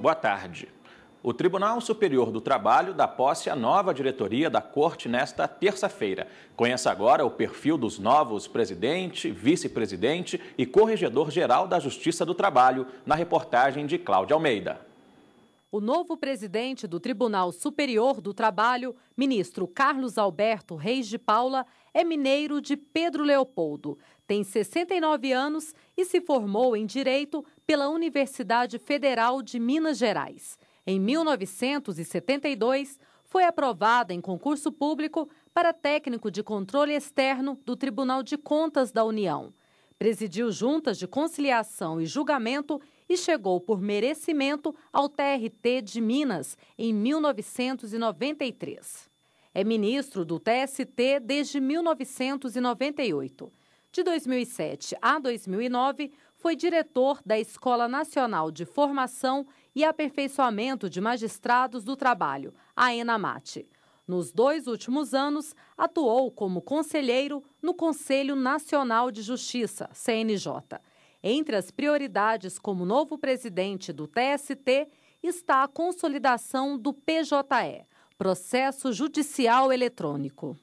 Boa tarde. O Tribunal Superior do Trabalho dá posse à nova diretoria da Corte nesta terça-feira. Conheça agora o perfil dos novos presidente, vice-presidente e corregedor-geral da Justiça do Trabalho na reportagem de Cláudia Almeida o novo presidente do Tribunal Superior do Trabalho, ministro Carlos Alberto Reis de Paula, é mineiro de Pedro Leopoldo. Tem 69 anos e se formou em Direito pela Universidade Federal de Minas Gerais. Em 1972, foi aprovada em concurso público para técnico de controle externo do Tribunal de Contas da União. Presidiu juntas de conciliação e julgamento e chegou por merecimento ao TRT de Minas em 1993. É ministro do TST desde 1998. De 2007 a 2009, foi diretor da Escola Nacional de Formação e Aperfeiçoamento de Magistrados do Trabalho, a ENAMATE. Nos dois últimos anos, atuou como conselheiro no Conselho Nacional de Justiça, CNJ entre as prioridades como novo presidente do TST está a consolidação do PJE, Processo Judicial Eletrônico.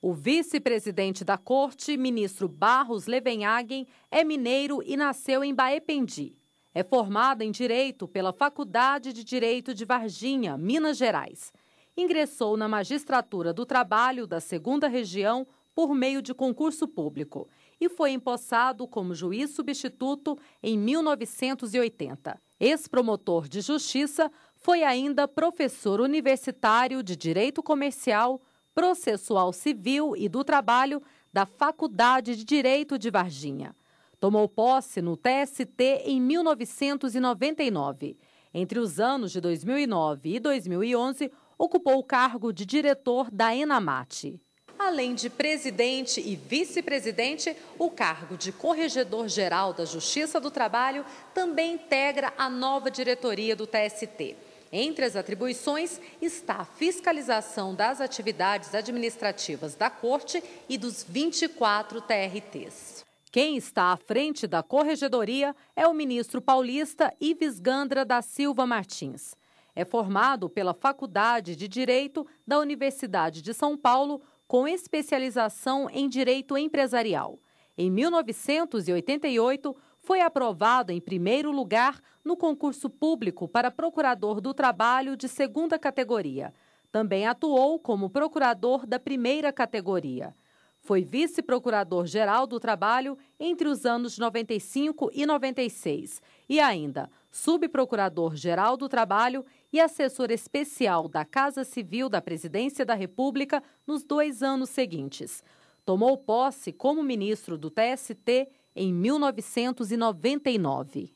O vice-presidente da corte, ministro Barros Levenhagen, é mineiro e nasceu em Baependi. É formado em Direito pela Faculdade de Direito de Varginha, Minas Gerais. Ingressou na Magistratura do Trabalho da Segunda Região por meio de concurso público e foi empossado como juiz substituto em 1980. Ex-promotor de justiça, foi ainda professor universitário de Direito Comercial, Processual Civil e do Trabalho da Faculdade de Direito de Varginha. Tomou posse no TST em 1999. Entre os anos de 2009 e 2011, ocupou o cargo de diretor da Enamate além de presidente e vice-presidente, o cargo de corregedor-geral da Justiça do Trabalho também integra a nova diretoria do TST. Entre as atribuições está a fiscalização das atividades administrativas da Corte e dos 24 TRTs. Quem está à frente da corregedoria é o ministro paulista Ives Gandra da Silva Martins. É formado pela Faculdade de Direito da Universidade de São Paulo com especialização em direito empresarial. Em 1988, foi aprovado em primeiro lugar no concurso público para procurador do trabalho de segunda categoria. Também atuou como procurador da primeira categoria. Foi vice-procurador-geral do trabalho entre os anos 95 e 96 e ainda subprocurador-geral do trabalho e assessor especial da Casa Civil da Presidência da República nos dois anos seguintes. Tomou posse como ministro do TST em 1999.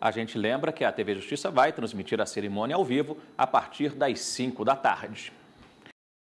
A gente lembra que a TV Justiça vai transmitir a cerimônia ao vivo a partir das 5 da tarde.